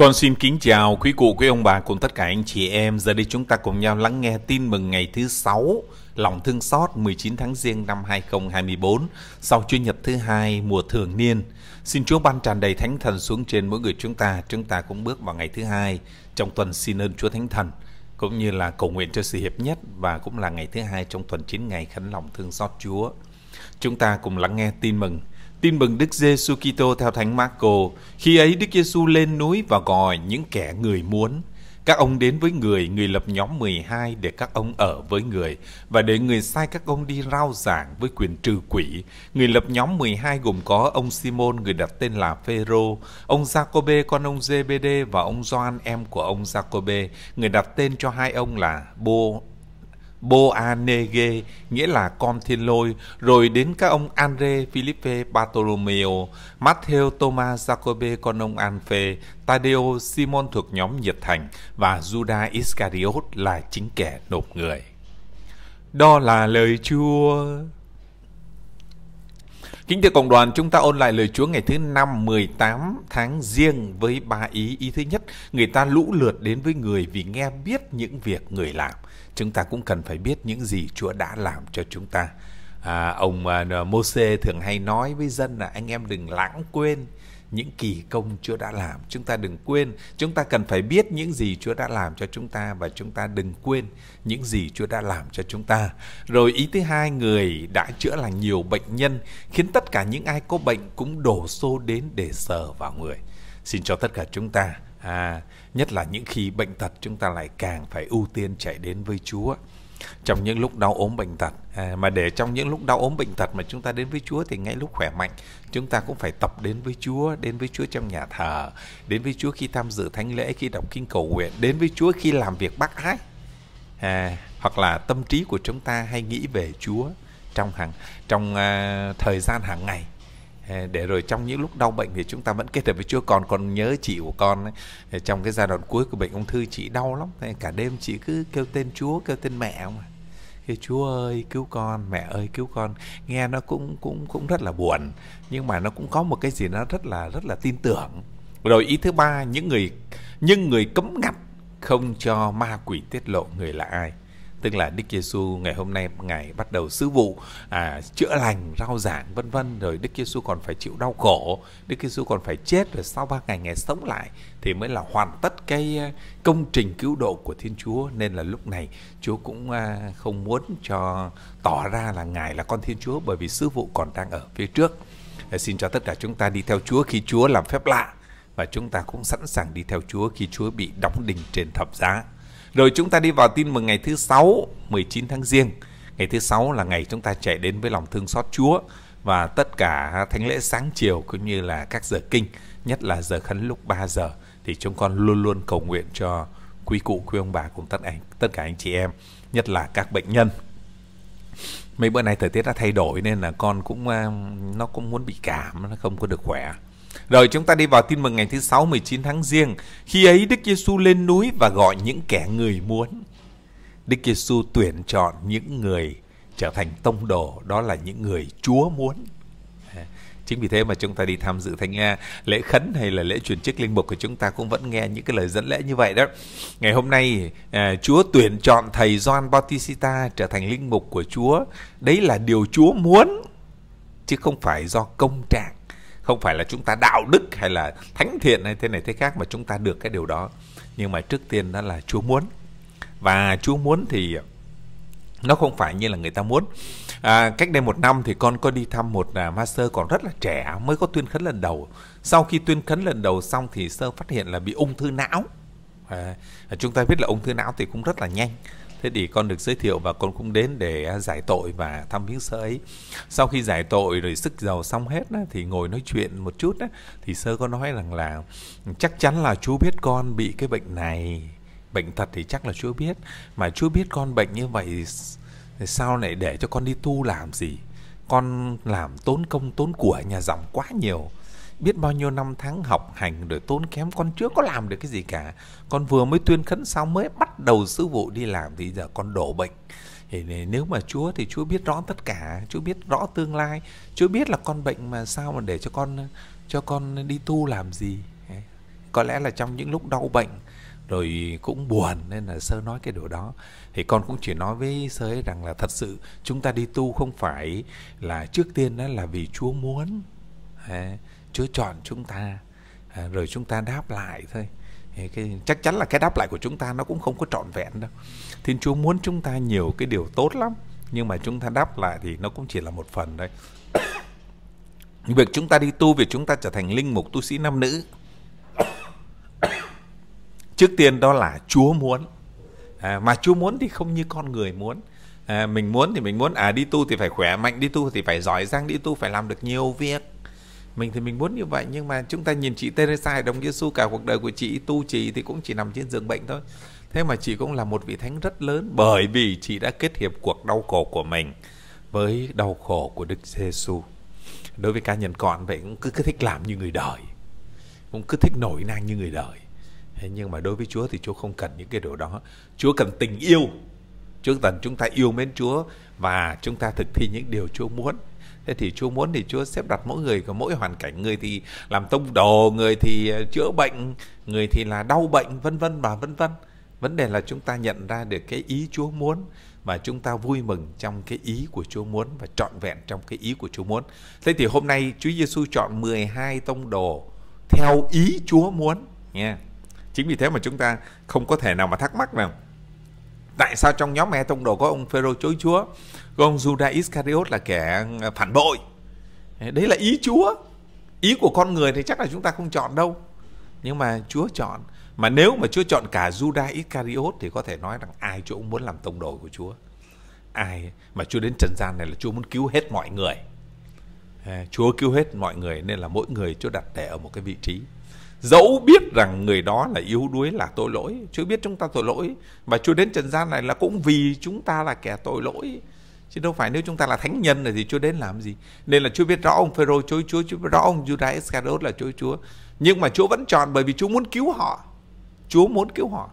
Con xin kính chào quý cụ, quý ông bà cùng tất cả anh chị em. Giờ đây chúng ta cùng nhau lắng nghe tin mừng ngày thứ 6, lòng thương xót 19 tháng Giêng năm 2024, sau Chủ nhật thứ hai mùa thường niên. Xin Chúa ban tràn đầy Thánh Thần xuống trên mỗi người chúng ta. Chúng ta cũng bước vào ngày thứ hai trong tuần xin ơn Chúa Thánh Thần cũng như là cầu nguyện cho sự hiệp nhất và cũng là ngày thứ hai trong tuần 9 ngày khấn lòng thương xót Chúa. Chúng ta cùng lắng nghe tin mừng Tin mừng Đức Giêsu Kitô theo Thánh Marco, khi ấy Đức Giêsu lên núi và gọi những kẻ người muốn. Các ông đến với người, người lập nhóm 12 để các ông ở với người và để người sai các ông đi rao giảng với quyền trừ quỷ. Người lập nhóm 12 gồm có ông Simon người đặt tên là Phêrô, ông Giacôbê con ông Zebede và ông Gioan em của ông Giacôbê, người đặt tên cho hai ông là Bo Boanege, nghĩa là con thiên lôi, rồi đến các ông Andre, Philippe, Bartolomeo, Matteo, Thomas, Jacobe, con ông Anphe, Tadeo, Simon thuộc nhóm nhiệt thành và Judas Iscariot là chính kẻ nộp người. Đó là lời Chúa. Kính thưa cộng đoàn, chúng ta ôn lại lời Chúa ngày thứ năm 18 tháng riêng với ba ý. Ý thứ nhất, người ta lũ lượt đến với người vì nghe biết những việc người làm. Chúng ta cũng cần phải biết những gì Chúa đã làm cho chúng ta. À, ông à, Môsê thường hay nói với dân là anh em đừng lãng quên những kỳ công Chúa đã làm. Chúng ta đừng quên, chúng ta cần phải biết những gì Chúa đã làm cho chúng ta và chúng ta đừng quên những gì Chúa đã làm cho chúng ta. Rồi ý thứ hai, người đã chữa lành nhiều bệnh nhân khiến tất cả những ai có bệnh cũng đổ xô đến để sờ vào người. Xin cho tất cả chúng ta à nhất là những khi bệnh tật chúng ta lại càng phải ưu tiên chạy đến với Chúa trong những lúc đau ốm bệnh tật à, mà để trong những lúc đau ốm bệnh tật mà chúng ta đến với Chúa thì ngay lúc khỏe mạnh chúng ta cũng phải tập đến với Chúa đến với Chúa trong nhà thờ đến với Chúa khi tham dự thánh lễ khi đọc kinh cầu nguyện đến với Chúa khi làm việc bác ái à, hoặc là tâm trí của chúng ta hay nghĩ về Chúa trong hàng trong uh, thời gian hàng ngày Ờ, để rồi trong những lúc đau bệnh thì chúng ta vẫn kết hợp với Chúa còn còn nhớ chị của con ấy. Ờ, trong cái giai đoạn cuối của bệnh ung thư chị đau lắm cả đêm chị cứ kêu tên Chúa kêu tên mẹ không à thì Chúa ơi cứu con, mẹ ơi cứu con. Nghe nó cũng cũng cũng rất là buồn, nhưng mà nó cũng có một cái gì nó rất là rất là tin tưởng. Rồi ý thứ ba, những người những người cấm ngặt không cho ma quỷ tiết lộ người là ai tức là Đức Giêsu ngày hôm nay ngài bắt đầu sứ vụ à, chữa lành, rao giảng vân vân rồi Đức Giêsu còn phải chịu đau khổ, Đức Giêsu còn phải chết rồi sau ba ngày ngày sống lại thì mới là hoàn tất cái à, công trình cứu độ của Thiên Chúa nên là lúc này Chúa cũng à, không muốn cho tỏ ra là ngài là con Thiên Chúa bởi vì sứ vụ còn đang ở phía trước. À, xin cho tất cả chúng ta đi theo Chúa khi Chúa làm phép lạ và chúng ta cũng sẵn sàng đi theo Chúa khi Chúa bị đóng đinh trên thập giá. Rồi chúng ta đi vào tin mừng ngày thứ 6, 19 tháng Giêng. Ngày thứ sáu là ngày chúng ta chạy đến với lòng thương xót Chúa và tất cả thánh lễ sáng chiều cũng như là các giờ kinh, nhất là giờ khấn lúc 3 giờ thì chúng con luôn luôn cầu nguyện cho quý cụ, quý ông bà cùng tất cả tất cả anh chị em, nhất là các bệnh nhân. Mấy bữa nay thời tiết đã thay đổi nên là con cũng um, nó cũng muốn bị cảm, nó không có được khỏe rồi chúng ta đi vào tin mừng ngày thứ 6 19 tháng Giêng. Khi ấy Đức Giêsu lên núi và gọi những kẻ người muốn. Đức Giêsu tuyển chọn những người trở thành tông đồ, đó là những người Chúa muốn. Chính vì thế mà chúng ta đi tham dự thánh Nga lễ khấn hay là lễ truyền chức linh mục của chúng ta cũng vẫn nghe những cái lời dẫn lễ như vậy đó. Ngày hôm nay à, Chúa tuyển chọn thầy Gioan baptista trở thành linh mục của Chúa. Đấy là điều Chúa muốn chứ không phải do công trạng không phải là chúng ta đạo đức hay là thánh thiện hay thế này thế khác mà chúng ta được cái điều đó nhưng mà trước tiên đó là Chúa muốn và Chúa muốn thì nó không phải như là người ta muốn à, cách đây một năm thì con có đi thăm một à, master còn rất là trẻ mới có tuyên khấn lần đầu sau khi tuyên khấn lần đầu xong thì sơ phát hiện là bị ung thư não à, chúng ta biết là ung thư não thì cũng rất là nhanh thế thì con được giới thiệu và con cũng đến để à, giải tội và thăm viếng sơ ấy sau khi giải tội rồi sức giàu xong hết á, thì ngồi nói chuyện một chút á, thì sơ có nói rằng là ừ, chắc chắn là chú biết con bị cái bệnh này bệnh thật thì chắc là chú biết mà chú biết con bệnh như vậy thì sao lại để cho con đi tu làm gì con làm tốn công tốn của nhà dòng quá nhiều biết bao nhiêu năm tháng học hành rồi tốn kém con chưa có làm được cái gì cả con vừa mới tuyên khấn xong mới bắt đầu sứ vụ đi làm thì giờ con đổ bệnh thì nếu mà Chúa thì Chúa biết rõ tất cả, Chúa biết rõ tương lai, Chúa biết là con bệnh mà sao mà để cho con cho con đi tu làm gì. Có lẽ là trong những lúc đau bệnh rồi cũng buồn nên là sơ nói cái điều đó thì con cũng chỉ nói với sơ ấy rằng là thật sự chúng ta đi tu không phải là trước tiên đó là vì Chúa muốn Chúa chọn chúng ta à, rồi chúng ta đáp lại thôi cái chắc chắn là cái đáp lại của chúng ta nó cũng không có trọn vẹn đâu Thiên Chúa muốn chúng ta nhiều cái điều tốt lắm nhưng mà chúng ta đáp lại thì nó cũng chỉ là một phần đấy việc chúng ta đi tu việc chúng ta trở thành linh mục tu sĩ nam nữ trước tiên đó là Chúa muốn à, mà Chúa muốn thì không như con người muốn à, mình muốn thì mình muốn à đi tu thì phải khỏe mạnh đi tu thì phải giỏi giang đi tu phải làm được nhiều việc mình thì mình muốn như vậy nhưng mà chúng ta nhìn chị Teresa Hải Đồng Giêsu cả cuộc đời của chị tu trì thì cũng chỉ nằm trên giường bệnh thôi thế mà chị cũng là một vị thánh rất lớn bởi vì chị đã kết hiệp cuộc đau khổ của mình với đau khổ của Đức Giêsu đối với cá nhân con vậy cũng cứ, cứ thích làm như người đời cũng cứ thích nổi năng như người đời thế nhưng mà đối với Chúa thì Chúa không cần những cái điều đó Chúa cần tình yêu Chúa cần chúng ta yêu mến Chúa và chúng ta thực thi những điều Chúa muốn thế thì Chúa muốn thì Chúa xếp đặt mỗi người có mỗi hoàn cảnh người thì làm tông đồ người thì ờ, chữa bệnh người thì là đau bệnh vân vân và vân vân vấn đề là chúng ta nhận ra được cái ý Chúa muốn và chúng ta vui mừng trong cái ý của Chúa muốn và trọn vẹn trong cái ý của Chúa muốn. Thế thì hôm nay Chúa Giêsu chọn 12 tông đồ theo ý Chúa muốn nha. Yeah. Chính vì thế mà chúng ta không có thể nào mà thắc mắc nào. Tại sao trong nhóm e tông đồ có ông Phêrô chối Chúa? Có ông Judas Iscariot là kẻ ờ, phản bội. Đấy là ý Chúa. Ý của con người thì chắc là chúng ta không chọn đâu. Nhưng mà Chúa chọn. Mà nếu mà Chúa chọn cả Judas Iscariot thì có thể nói rằng ai Chúa cũng muốn làm tông đồ của Chúa. Ai mà Chúa đến trần gian này là Chúa muốn cứu hết mọi người. Ờ, Chúa cứu hết mọi người nên là mỗi người Chúa đặt để ở một cái vị trí. Dẫu biết rằng người đó là yếu đuối là tội lỗi, Chúa biết chúng ta tội lỗi và Chúa đến trần gian này là cũng vì chúng ta là kẻ tội lỗi chứ đâu phải nếu chúng ta là thánh nhân này thì Chúa đến làm gì nên là Chúa biết rõ ông Phêrô chối Chúa Chúa biết rõ ông Judas Iscariot là chối Chúa nhưng mà Chúa vẫn chọn bởi vì Chúa muốn cứu họ Chúa muốn cứu họ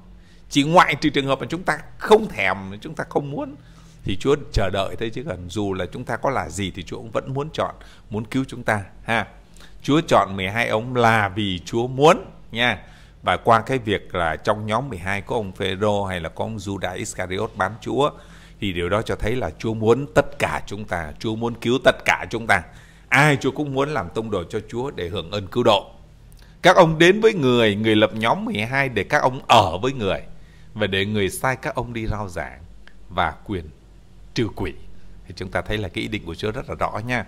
chỉ ngoại trừ trường hợp mà chúng ta không thèm chúng ta không muốn thì Chúa chờ đợi thế chứ còn dù là chúng ta có là gì thì Chúa cũng vẫn muốn chọn muốn cứu chúng ta ha Chúa chọn 12 ông là vì Chúa muốn nha và qua cái việc là trong nhóm 12 có ông Phêrô hay là có ông Judas Iscariot bán Chúa thì điều đó cho thấy là Chúa muốn tất cả chúng ta, Chúa muốn cứu tất cả chúng ta. Ai Chúa cũng muốn làm tông đồ cho Chúa để hưởng ơn cứu độ. Các ông đến với người, người lập nhóm 12 để các ông ở với người và để người sai các ông đi rao giảng và quyền trừ quỷ. Thì chúng ta thấy là cái ý định của Chúa rất là rõ nha.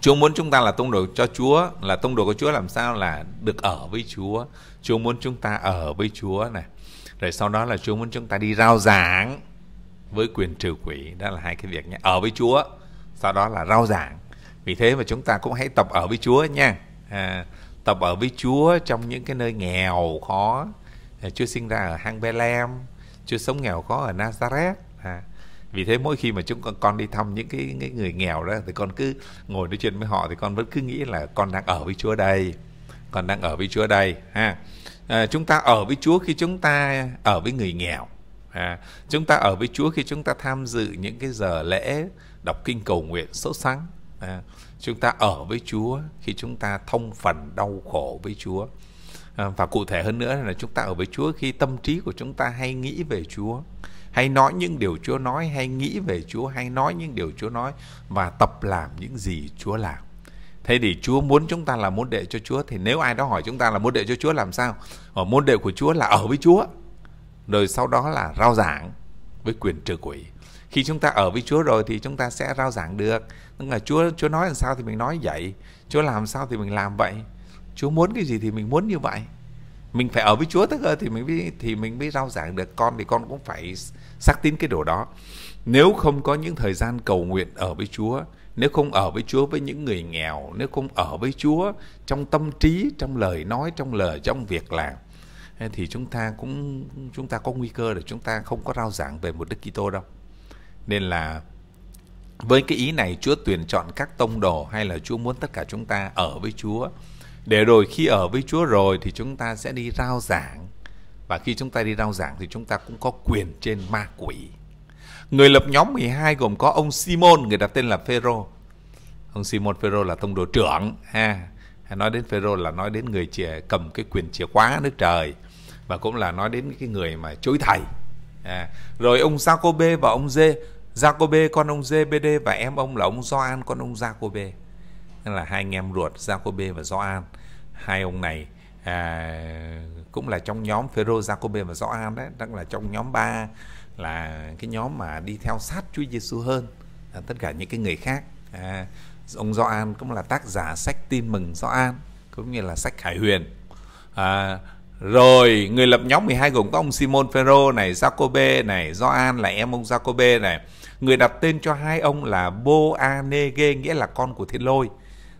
Chúa muốn chúng ta là tông đồ cho Chúa, là tông đồ của Chúa làm sao là được ở với Chúa. Chúa muốn chúng ta ở với Chúa này. Rồi sau đó là Chúa muốn chúng ta đi rao giảng với quyền trừ quỷ đó là hai cái việc nhé ở với Chúa sau đó là rao giảng vì thế mà chúng ta cũng hãy tập ở với Chúa nha à, tập ở với Chúa trong những cái nơi nghèo khó à, Chúa sinh ra ở hang Bethlehem Chúa sống nghèo khó ở Nazareth à, vì thế mỗi khi mà chúng con con đi thăm những cái, cái người nghèo đó thì con cứ ngồi nói chuyện với họ thì con vẫn cứ nghĩ là con đang ở với Chúa đây con đang ở với Chúa đây ha à, chúng ta ở với Chúa khi chúng ta ở với người nghèo à, chúng ta ở với Chúa khi chúng ta tham dự những cái giờ lễ đọc kinh cầu nguyện sốt sắng à, chúng ta ở với Chúa khi chúng ta thông phần đau khổ với Chúa à, và cụ thể hơn nữa là chúng ta ở với Chúa khi tâm trí của chúng ta hay nghĩ về Chúa hay nói những điều Chúa nói hay nghĩ về Chúa hay nói những điều Chúa nói và tập làm những gì Chúa làm Thế thì Chúa muốn chúng ta là môn đệ cho Chúa Thì nếu ai đó hỏi chúng ta là môn đệ cho Chúa làm sao Ở ờ, môn đệ của Chúa là ở với Chúa rồi sau đó là rao giảng với quyền trừ quỷ khi chúng ta ở với Chúa rồi thì chúng ta sẽ rao giảng được nhưng là Chúa Chúa nói làm sao thì mình nói vậy Chúa làm sao thì mình làm vậy Chúa muốn cái gì thì mình muốn như vậy mình phải ở với Chúa tức thì mình mới, thì mình mới rao giảng được con thì con cũng phải xác tín cái điều đó nếu không có những thời gian cầu nguyện ở với Chúa nếu không ở với Chúa với những người nghèo nếu không ở với Chúa trong tâm trí trong lời nói trong lời trong việc làm thì chúng ta cũng chúng ta có nguy cơ để chúng ta không có rao giảng về một Đức Kitô đâu. Nên là với cái ý này Chúa tuyển chọn các tông đồ hay là Chúa muốn tất cả chúng ta ở với Chúa để rồi khi ở với Chúa rồi thì chúng ta sẽ đi rao giảng và khi chúng ta đi rao giảng thì chúng ta cũng có quyền trên ma quỷ. Người lập nhóm 12 gồm có ông Simon, người đặt tên là Phêrô. Ông Simon Phêrô là tông đồ trưởng ha. Nói đến Phêrô là nói đến người chìa cầm cái quyền chìa khóa nước trời và cũng là nói đến cái người mà chối thầy à, rồi ông Jacob và ông Dê Jacob con ông Dê BD và em ông là ông Gioan con ông Jacob, nên là hai anh em ruột Jacob và Gioan hai ông này à, cũng là trong nhóm Phêrô Jacob và Gioan đấy đang là trong nhóm ba là cái nhóm mà đi theo sát Chúa Giêsu hơn à, tất cả những cái người khác à, ông Gioan cũng là tác giả sách tin mừng Gioan cũng như là sách Khải Huyền à, rồi người lập nhóm 12 gồm có ông Simon Ferro này, Jacobe này, Gioan là em ông Jacobe này. Người đặt tên cho hai ông là Boanege nghĩa là con của thiên lôi.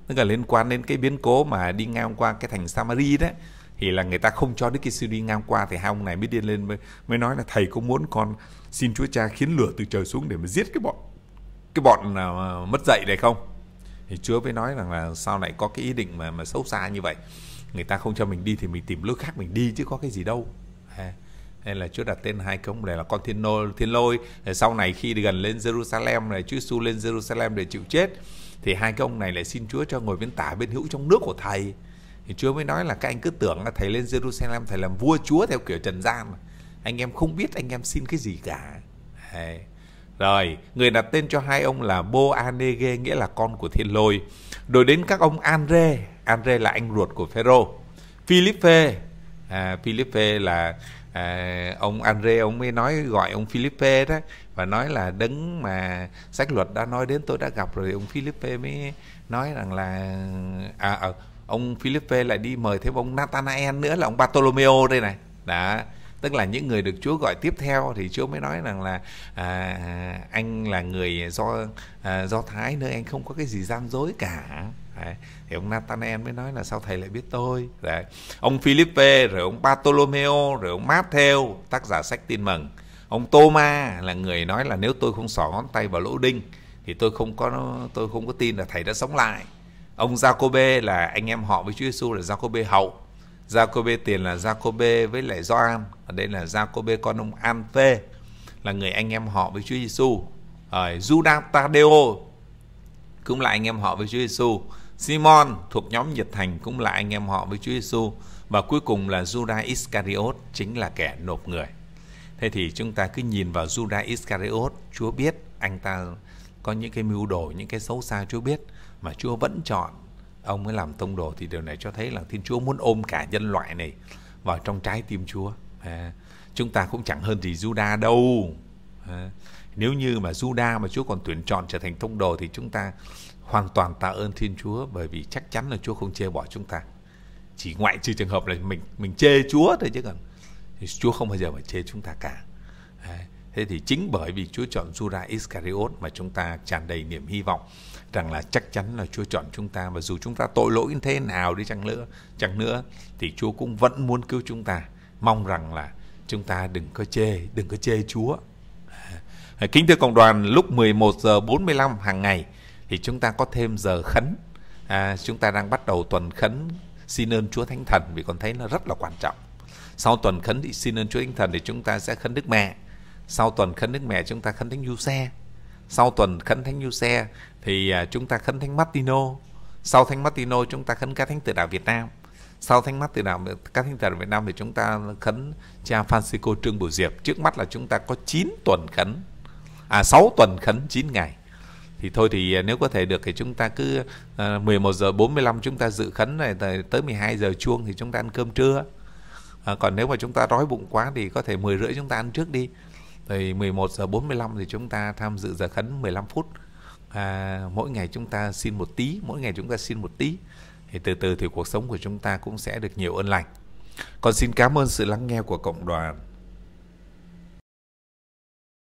Tức là liên quan đến cái biến cố mà đi ngang qua cái thành Samari đấy thì là người ta không cho Đức Giêsu đi ngang qua thì hai ông này mới điên lên mới, mới nói là thầy cũng muốn con xin Chúa Cha khiến lửa từ trời xuống để mà giết cái bọn cái bọn uh, mất dạy này không? Thì Chúa mới nói rằng là sau này có cái ý định mà mà xấu xa như vậy người ta không cho mình đi thì mình tìm lối khác mình đi chứ có cái gì đâu nên à, là Chúa đặt tên hai công này là con thiên lôi thiên lôi sau này khi gần lên Jerusalem này Chúa Giêsu lên Jerusalem để chịu chết thì hai cái ông này lại xin Chúa cho ngồi bên tả bên hữu trong nước của thầy thì Chúa mới nói là các anh cứ tưởng là thầy lên Jerusalem thầy làm vua Chúa theo kiểu trần gian anh em không biết anh em xin cái gì cả à, rồi, người đặt tên cho hai ông là Boanege nghĩa là con của thiên lôi. Rồi đến các ông Andre, Andre là anh ruột của Phêrô Philippe à, Philippe là à, ông Andre ông mới nói gọi ông Philippe đó và nói là đấng mà sách luật đã nói đến tôi đã gặp rồi ông Philippe mới nói rằng là à, à ông Philippe lại đi mời thêm ông Nathanael nữa là ông Bartolomeo đây này đó tức là những người được Chúa gọi tiếp theo thì Chúa mới nói rằng là à, anh là người do à, do Thái nữa anh không có cái gì gian dối cả đấy. thì ông Nathanael mới nói là sao thầy lại biết tôi đấy. ông Philippe rồi ông Bartolomeo rồi ông Matthew tác giả sách tin mừng ông Thomas là người nói là nếu tôi không xỏ ngón tay vào lỗ đinh thì tôi không có tôi không có tin là thầy đã sống lại ông Jacobe là anh em họ với Chúa Giêsu là Jacobe hậu Jacobe tiền là Jacobe với lại Gioan ở đây là Jacobe con ông An Phê là người anh em họ với Chúa Giêsu rồi Judas Tadeo cũng là anh em họ với Chúa Giêsu Simon thuộc nhóm nhiệt thành cũng là anh em họ với Chúa Giêsu và cuối cùng là Judas Iscariot chính là kẻ nộp người. Thế thì chúng ta cứ nhìn vào Judas Iscariot, Chúa biết anh ta có những cái mưu đồ, những cái xấu xa Chúa biết mà Chúa vẫn chọn ông mới làm tông đồ thì điều này cho thấy là Thiên Chúa muốn ôm cả nhân loại này vào trong trái tim Chúa. À, chúng ta cũng chẳng hơn gì Judas đâu. À, nếu như mà Judas mà Chúa còn tuyển chọn trở thành tông đồ thì chúng ta hoàn toàn tạ ơn Thiên Chúa bởi vì chắc chắn là Chúa không chê bỏ chúng ta. Chỉ ngoại trừ trường hợp là mình mình chê Chúa thôi chứ còn thì Chúa không bao giờ mà chê chúng ta cả. Thế thì chính bởi vì Chúa chọn Judas Iscariot mà chúng ta tràn đầy niềm hy vọng rằng là chắc chắn là Chúa chọn chúng ta và dù chúng ta tội lỗi thế nào đi chăng nữa, chăng nữa thì Chúa cũng vẫn muốn cứu chúng ta. Mong rằng là chúng ta đừng có chê, đừng có chê Chúa. Kính thưa cộng đoàn, lúc 11 giờ 45 hàng ngày thì chúng ta có thêm giờ khấn à, chúng ta đang bắt đầu tuần khấn xin ơn Chúa Thánh Thần vì con thấy nó rất là quan trọng sau tuần khấn thì xin ơn Chúa Thánh Thần thì chúng ta sẽ khấn Đức Mẹ sau tuần khấn Đức Mẹ chúng ta khấn Thánh Du Xe sau tuần khấn Thánh Du Xe thì à, chúng ta khấn Thánh Martino sau Thánh Martino chúng ta khấn các Thánh Tử Đạo Việt Nam sau thánh mắt từ đạo các thánh tử đạo Việt Nam thì chúng ta khấn cha Francisco Trương Bửu Diệp trước mắt là chúng ta có 9 tuần khấn à 6 tuần khấn 9 ngày thì thôi thì à, nếu có thể được thì chúng ta cứ 11 à, giờ 45 chúng ta dự khấn này tới 12 giờ chuông thì chúng ta ăn cơm trưa à, còn nếu mà chúng ta đói bụng quá thì có thể 10 rưỡi chúng ta ăn trước đi thì 11 giờ 45 thì chúng ta tham dự giờ khấn 15 phút à, mỗi ngày chúng ta xin một tí mỗi ngày chúng ta xin một tí thì từ từ thì cuộc sống của chúng ta cũng sẽ được nhiều ơn lành còn xin cảm ơn sự lắng nghe của cộng đoàn